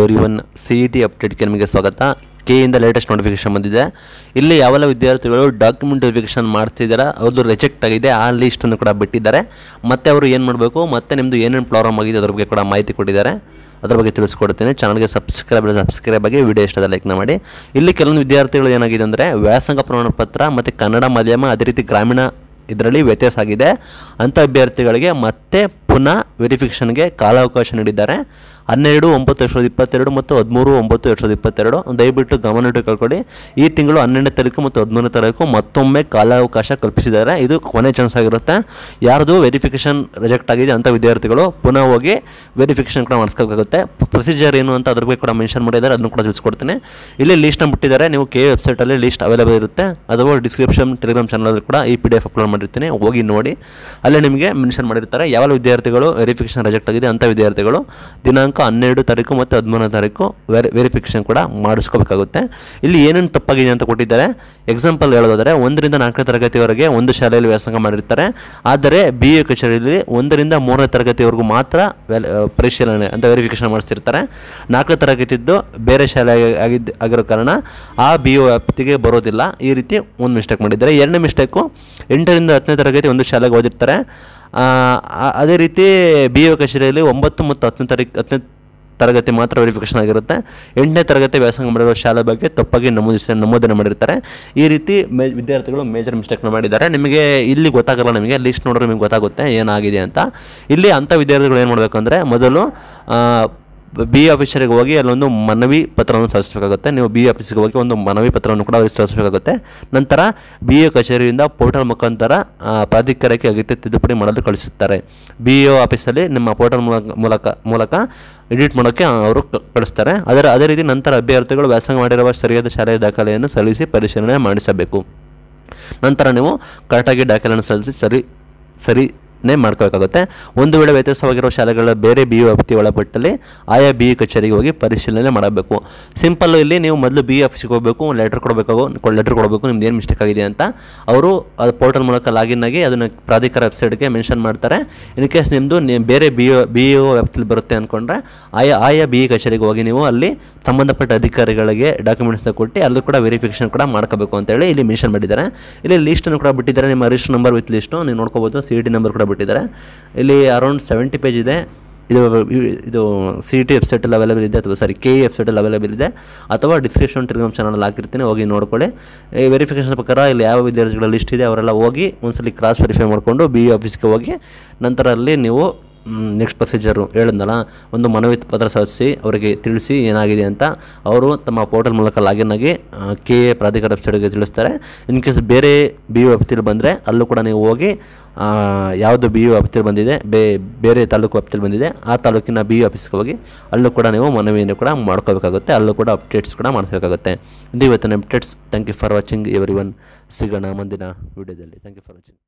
every one C E T ಅಪ್ಡೇಟ್ಗೆ ನಿಮಗೆ ಸ್ವಾಗತ ಕೆ ಇಂದ ಲೇಟೆಸ್ಟ್ ನೋಟಿಫಿಕೇಶನ್ ಬಂದಿದೆ ಇಲ್ಲಿ ಯಾವೆಲ್ಲ ವಿದ್ಯಾರ್ಥಿಗಳು ಡಾಕ್ಯುಮೆಂಟ್ ವೆರಿಫಿಕೇಷನ್ ಮಾಡ್ತಿದ್ದಾರೆ ಅವ್ರದ್ದು ರಿಜೆಕ್ಟ್ ಆಗಿದೆ ಆ ಲೀಸ್ಟನ್ನು ಕೂಡ ಬಿಟ್ಟಿದ್ದಾರೆ ಮತ್ತು ಅವರು ಏನು ಮಾಡಬೇಕು ಮತ್ತು ನಿಮ್ಮದು ಏನೇನು ಪ್ರಾಬ್ಲಮ್ ಆಗಿದೆ ಅದ್ರ ಬಗ್ಗೆ ಕೂಡ ಮಾಹಿತಿ ಕೊಟ್ಟಿದ್ದಾರೆ ಅದರ ಬಗ್ಗೆ ತಿಳಿಸ್ಕೊಡ್ತೀನಿ ಚಾನಲ್ಗೆ ಸಬ್ಸ್ಕ್ರೈಬ್ ಸಬ್ಸ್ಕ್ರೈಬ್ ಆಗಿ ವಿಡಿಯೋ ಇಷ್ಟದ ಲೈಕ್ನ ಮಾಡಿ ಇಲ್ಲಿ ಕೆಲವೊಂದು ವಿದ್ಯಾರ್ಥಿಗಳು ಏನಾಗಿದೆ ಅಂದರೆ ವ್ಯಾಸಂಗ ಪ್ರಮಾಣಪತ್ರ ಮತ್ತು ಕನ್ನಡ ಮಾಧ್ಯಮ ಅದೇ ರೀತಿ ಗ್ರಾಮೀಣ ಇದರಲ್ಲಿ ವ್ಯತ್ಯಾಸ ಆಗಿದೆ ಅಂಥ ಅಭ್ಯರ್ಥಿಗಳಿಗೆ ಮತ್ತೆ ಪುನಃ ವೆರಿಫಿಕೇಷನ್ಗೆ ಕಾಲಾವಕಾಶ ನೀಡಿದ್ದಾರೆ ಹನ್ನೆರಡು ಒಂಬತ್ತು ಎರಡು ಸಾವಿರದ ಇಪ್ಪತ್ತೆರಡು ಮತ್ತು ಹದಿಮೂರು ಒಂಬತ್ತು ಎರಡು ಸಾವಿರದ ಇಪ್ಪತ್ತೆರಡು ದಯವಿಟ್ಟು ಗಮನ ಕಳ್ಕೊಡಿ ಈ ತಿಂಗಳು ಹನ್ನೆರಡನೇ ತಾರೀಕು ಮತ್ತು ಹದಿಮೂರನೇ ತಾರೀಕು ಮತ್ತೊಮ್ಮೆ ಕಾಲಾವಕಾಶ ಕಲ್ಪಿಸಿದ್ದಾರೆ ಇದು ಕೊನೆ ಚಾನ್ಸ್ ಆಗಿರುತ್ತೆ ಯಾರ್ದು ವೆರಿಫಿಕೇಷನ್ ರಿಜೆಕ್ಟ್ ಆಗಿದೆ ಅಂಥ ವಿದ್ಯಾರ್ಥಿಗಳು ಪುನಃ ಹೋಗಿ ವೆರಿಫಿಕೇಷನ್ ಕೂಡ ಮಾಡಿಸ್ಕೋಬೇಕಾಗುತ್ತೆ ಪ್ರೊಸೀಜರ್ ಏನು ಅಂತ ಅದ್ರ ಬಗ್ಗೆ ಕೂಡ ಮೆನ್ಷನ್ ಮಾಡಿದ್ದಾರೆ ಅದನ್ನು ಕೂಡ ತಿಳಿಸ್ಕೊಡ್ತೀನಿ ಇಲ್ಲಿ ಲೀಸ್ಟ್ನ ಬಿಟ್ಟಿದ್ದಾರೆ ನೀವು ಕೆ ವೆಬ್ಸೈಟಲ್ಲಿ ಲೀಸ್ಟ್ ಅವೈಲೇಬಲ್ ಇರುತ್ತೆ ಅಥವಾ ಡಿಸ್ಕ್ರಿಪ್ಷನ್ ಟೆಲಿಗ್ರಾಮ್ ಚಾನಲಲ್ಲಿ ಕೂಡ ಈ ಪಿ ಡಿ ಎಫ್ ಅಪ್ಲೋಡ್ ಮಾಡಿರ್ತೀನಿ ಹೋಗಿ ನೋಡಿ ಅಲ್ಲೇ ನಿಮಗೆ ಮೆನ್ಷನ್ ಮಾಡಿರ್ತಾರೆ ಯಾವ ವಿದ್ಯಾರ್ಥಿ ವಿದ್ಯಾರ್ಥಿಗಳು ವೆರಿಫಿಕೇಷನ್ ರಿಜೆಕ್ಟ್ ಆಗಿದೆ ಅಂಥ ವಿದ್ಯಾರ್ಥಿಗಳು ದಿನಾಂಕ ಹನ್ನೆರಡು ತಾರೀಕು ಮತ್ತು ಹದಿಮೂರನೇ ತಾರೀಕು ವೆರಿಫಿಕೇಶನ್ ವೆರಿಫಿಕೇಷನ್ ಕೂಡ ಮಾಡಿಸ್ಕೋಬೇಕಾಗುತ್ತೆ ಇಲ್ಲಿ ಏನೇನು ತಪ್ಪಾಗಿದೆ ಅಂತ ಕೊಟ್ಟಿದ್ದಾರೆ ಎಕ್ಸಾಂಪಲ್ ಹೇಳೋದಾದರೆ ಒಂದರಿಂದ ನಾಲ್ಕನೇ ತರಗತಿವರೆಗೆ ಒಂದು ಶಾಲೆಯಲ್ಲಿ ವ್ಯಾಸಂಗ ಮಾಡಿರ್ತಾರೆ ಆದರೆ ಬಿ ಎ ಕಚೇರಿಯಲ್ಲಿ ಒಂದರಿಂದ ಮೂರನೇ ತರಗತಿವರೆಗೂ ಮಾತ್ರ ಪರಿಶೀಲನೆ ಅಂತ ವೆರಿಫಿಕೇಷನ್ ಮಾಡಿಸ್ತಿರ್ತಾರೆ ನಾಲ್ಕನೇ ತರಗತಿದ್ದು ಬೇರೆ ಶಾಲೆ ಆಗಿದ್ದ ಆಗಿರೋ ಕಾರಣ ಆ ಬಿ ಒ ವ್ಯಾಪ್ತಿಗೆ ಬರೋದಿಲ್ಲ ಈ ರೀತಿ ಒಂದು ಮಿಸ್ಟೇಕ್ ಮಾಡಿದ್ದಾರೆ ಎರಡನೇ ಮಿಸ್ಟೇಕು ಎಂಟರಿಂದ ಹತ್ತನೇ ತರಗತಿ ಒಂದು ಶಾಲೆಗೆ ಓದಿರ್ತಾರೆ ಅದೇ ರೀತಿ ಬಿ ಎ ಕಚೇರಿಯಲ್ಲಿ ಒಂಬತ್ತು ಮತ್ತು ಹತ್ತನೇ ತಾರೀಕು ಹತ್ತನೇ ತರಗತಿ ಮಾತ್ರ ವೆರಿಫಿಕೇಷನ್ ಆಗಿರುತ್ತೆ ಎಂಟನೇ ತರಗತಿ ವ್ಯಾಸಂಗ ಮಾಡಿರೋ ಶಾಲೆ ಬಗ್ಗೆ ತಪ್ಪಾಗಿ ನಮೂದಿಸ ನಮೂದನೆ ಮಾಡಿರ್ತಾರೆ ಈ ರೀತಿ ಮೇ ವಿದ್ಯಾರ್ಥಿಗಳು ಮೇಜರ್ ಮಿಸ್ಟೇಕ್ನ ಮಾಡಿದ್ದಾರೆ ನಿಮಗೆ ಇಲ್ಲಿ ಗೊತ್ತಾಗಲ್ಲ ನಿಮಗೆ ಲಿಸ್ಟ್ ನೋಡಿದ್ರೆ ನಿಮಗೆ ಗೊತ್ತಾಗುತ್ತೆ ಏನಾಗಿದೆ ಅಂತ ಇಲ್ಲಿ ಅಂಥ ವಿದ್ಯಾರ್ಥಿಗಳು ಏನು ಮಾಡಬೇಕು ಅಂದರೆ ಮೊದಲು ಬಿ ಆಫೀಸರಿಗೆ ಹೋಗಿ ಅಲ್ಲೊಂದು ಮನವಿ ಪತ್ರವನ್ನು ಸಲ್ಲಿಸಬೇಕಾಗುತ್ತೆ ನೀವು ಬಿ ಆಫೀಸಿಗೆ ಹೋಗಿ ಒಂದು ಮನವಿ ಪತ್ರವನ್ನು ಕೂಡ ಅವರಿಗೆ ಸಲ್ಲಿಸಬೇಕಾಗುತ್ತೆ ನಂತರ ಬಿ ಎ ಕಚೇರಿಯಿಂದ ಪೋರ್ಟಲ್ ಮುಖಾಂತರ ಪ್ರಾಧಿಕಾರಕ್ಕೆ ಅಗತ್ಯ ತಿದ್ದುಪಡಿ ಮಾಡಲು ಕಳಿಸುತ್ತಾರೆ ಬಿ ಎ ಆಫೀಸಲ್ಲಿ ನಿಮ್ಮ ಪೋರ್ಟಲ್ ಮೂಲಕ ಮೂಲಕ ಮೂಲಕ ಎಡಿಟ್ ಮಾಡೋಕ್ಕೆ ಅವರು ಕಳಿಸ್ತಾರೆ ಅದರ ಅದೇ ರೀತಿ ನಂತರ ಅಭ್ಯರ್ಥಿಗಳು ವ್ಯಾಸಂಗ ಮಾಡಿರುವ ಸರಿಯಾದ ಶಾಲೆಯ ದಾಖಲೆಯನ್ನು ಸಲ್ಲಿಸಿ ಪರಿಶೀಲನೆ ಮಾಡಿಸಬೇಕು ನಂತರ ನೀವು ಕರೆಕ್ಟಾಗಿ ದಾಖಲೆಯನ್ನು ಸಲ್ಲಿಸಿ ಸರಿ ಸರಿ ನೇಮ್ ಮಾಡ್ಕೋಬೇಕಾಗುತ್ತೆ ಒಂದು ವೇಳೆ ವ್ಯತ್ಯಾಸವಾಗಿರುವ ಶಾಲೆಗಳ ಬೇರೆ ಬಿ ಯು ವ್ಯಾಪ್ತಿ ಒಳಪಟ್ಟಲ್ಲಿ ಆಯಾ ಬಿ ಯು ಕಚೇರಿಗೆ ಹೋಗಿ ಪರಿಶೀಲನೆ ಮಾಡಬೇಕು ಸಿಂಪಲ್ಲು ಇಲ್ಲಿ ನೀವು ಮೊದಲು ಬಿ ಆಫೀಸಿಗೆ ಹೋಗಬೇಕು ಲೆಟರ್ ಕೊಡಬೇಕಾಗೋ ಲೆಟರ್ ಕೊಡಬೇಕು ನಿಮ್ದು ಏನು ಮಿಸ್ಟೇಕ್ ಆಗಿದೆ ಅಂತ ಅವರು ಅದು ಪೋರ್ಟಲ್ ಮೂಲಕ ಲಾಗಿನ್ ಆಗಿ ಅದನ್ನು ಪ್ರಾಧಿಕಾರ ವೆಬ್ಸೈಟ್ಗೆ ಮೆನ್ಷನ್ ಮಾಡ್ತಾರೆ ಇನ್ ಕೇಸ್ ನಿಮ್ಮದು ಬೇರೆ ಬಿ ಯು ಬಿ ಯು ವ್ಯಾಪ್ತಿಲಿ ಬರುತ್ತೆ ಅಂದ್ಕೊಂಡ್ರೆ ಆಯಾ ಆಯಾ ಬಿ ಕಚೇರಿಗೆ ಹೋಗಿ ನೀವು ಅಲ್ಲಿ ಸಂಬಂಧಪಟ್ಟ ಅಧಿಕಾರಿಗಳಿಗೆ ಡಾಕ್ಯುಮೆಂಟ್ಸ್ನ ಕೊಟ್ಟು ಅಲ್ಲೂ ಕೂಡ ವೆರಿಫಿಕೇಷನ್ ಕೂಡ ಮಾಡ್ಕೋಬೇಕು ಅಂತೇಳಿ ಇಲ್ಲಿ ಮೆನ್ಷನ್ ಮಾಡಿದ್ದಾರೆ ಇಲ್ಲಿ ಲೀಸ್ಟನ್ನು ಕೂಡ ಬಿಟ್ಟಿದ್ದಾರೆ ನಿಮ್ಮ ರಿಜಿಸ್ಟರ್ ನಂಬರ್ ವಿತ್ ಲಿಸ್ಟ್ ನೀವು ನೋಡ್ಕೋಬೋದು ಸಿ ಟಿ ನಂಬರ್ ಕೂಡ ಮಾಡಿಬಿಟ್ಟಿದ್ದಾರೆ ಇಲ್ಲಿ ಅರೌಂಡ್ ಸೆವೆಂಟಿ ಪೇಜ್ ಇದೆ ಇದು ಇದು ಸಿ ಟಿ ವೆಬ್ಸೈಟಲ್ಲಿ ಅವೈಲೇಬಲ್ ಇದೆ ಅಥವಾ ಸಾರಿ ಕೆ ಇ ವೆಬ್ಸೈಟಲ್ಲಿ ಅವೈಲೇಬಲ್ ಇದೆ ಅಥವಾ ಡಿಸ್ಕ್ರಿಪ್ಷನ್ ಟೆಲಿಗ್ರಾಮ್ ಚಾನಲ್ ಹಾಕಿರ್ತೀನಿ ಹೋಗಿ ನೋಡ್ಕೊಳ್ಳಿ ಈ ವೆರಿಫಿಕೇಷನ್ ಪ್ರಕಾರ ಇಲ್ಲಿ ಯಾವ ವಿದ್ಯಾರ್ಥಿಗಳ ಲಿಸ್ಟ್ ಇದೆ ಅವರೆಲ್ಲ ಹೋಗಿ ಒಂದ್ಸಲಿ ಕ್ರಾಸ್ ವೆರಿಫೈ ಮಾಡಿಕೊಂಡು ಬಿ ಇ ಆಫೀಸ್ಗೆ ಹೋಗಿ ನಂತರ ಅಲ್ಲಿ ನೀವು ನೆಕ್ಸ್ಟ್ ಪ್ರೊಸೀಜರು ಹೇಳಿದ್ನಲ್ಲ ಒಂದು ಮನವಿ ಪತ್ರ ಸಲ್ಲಿಸಿ ಅವರಿಗೆ ತಿಳಿಸಿ ಏನಾಗಿದೆ ಅಂತ ಅವರು ತಮ್ಮ ಪೋರ್ಟಲ್ ಮೂಲಕ ಲಾಗಿನ್ ಆಗಿ ಕೆ ಎ ಪ್ರಾಧಿಕಾರ ವೆಬ್ಸೈಟ್ಗೆ ತಿಳಿಸ್ತಾರೆ ಇನ್ ಕೇಸ್ ಬೇರೆ ಬಿ ಯು ವ್ಯಾಪ್ತಿಯಲ್ಲಿ ಬಂದರೆ ಅಲ್ಲೂ ಕೂಡ ನೀವು ಹೋಗಿ ಯಾವುದು ಬಿ ಯು ವ್ಯಾಪ್ತಿಯಲ್ಲಿ ಬಂದಿದೆ ಬೇ ಬೇರೆ ತಾಲೂಕು ವ್ಯಾಪ್ತಿಯಲ್ಲಿ ಬಂದಿದೆ ಆ ತಾಲೂಕಿನ ಬಿ ಯು ಆಫೀಸ್ಗೆ ಹೋಗಿ ಅಲ್ಲೂ ಕೂಡ ನೀವು ಮನವಿಯನ್ನು ಕೂಡ ಮಾಡ್ಕೋಬೇಕಾಗುತ್ತೆ ಅಲ್ಲೂ ಕೂಡ ಅಪ್ಡೇಟ್ಸ್ ಕೂಡ ಮಾಡಿಸ್ಬೇಕಾಗುತ್ತೆ ಇದು ಇವತ್ತಿನ updates thank you for watching every one ಸಿಗೋಣ ಮುಂದಿನ ವೀಡಿಯೋದಲ್ಲಿ ಥ್ಯಾಂಕ್ ಯು ಫಾರ್ ವಾಚಿಂಗ್